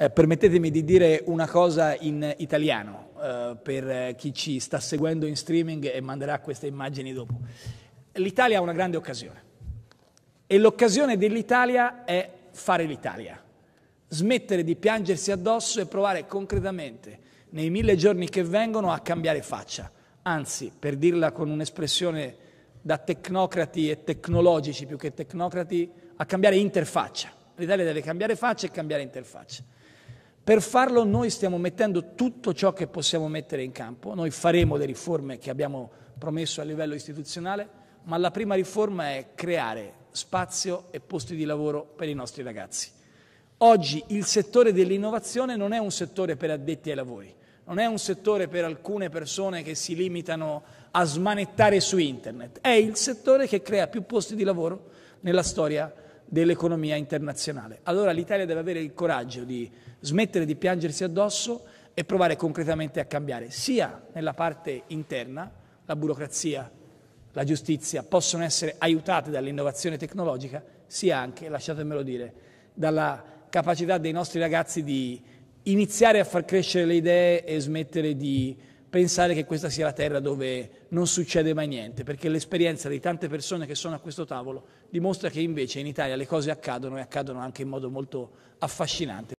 Eh, permettetemi di dire una cosa in italiano eh, per chi ci sta seguendo in streaming e manderà queste immagini dopo. L'Italia ha una grande occasione e l'occasione dell'Italia è fare l'Italia, smettere di piangersi addosso e provare concretamente nei mille giorni che vengono a cambiare faccia. Anzi, per dirla con un'espressione da tecnocrati e tecnologici più che tecnocrati, a cambiare interfaccia. L'Italia deve cambiare faccia e cambiare interfaccia. Per farlo noi stiamo mettendo tutto ciò che possiamo mettere in campo, noi faremo le riforme che abbiamo promesso a livello istituzionale, ma la prima riforma è creare spazio e posti di lavoro per i nostri ragazzi. Oggi il settore dell'innovazione non è un settore per addetti ai lavori, non è un settore per alcune persone che si limitano a smanettare su internet, è il settore che crea più posti di lavoro nella storia dell'economia internazionale. Allora l'Italia deve avere il coraggio di smettere di piangersi addosso e provare concretamente a cambiare, sia nella parte interna, la burocrazia, la giustizia possono essere aiutate dall'innovazione tecnologica, sia anche, lasciatemelo dire, dalla capacità dei nostri ragazzi di iniziare a far crescere le idee e smettere di pensare che questa sia la terra dove non succede mai niente, perché l'esperienza di tante persone che sono a questo tavolo dimostra che invece in Italia le cose accadono e accadono anche in modo molto affascinante.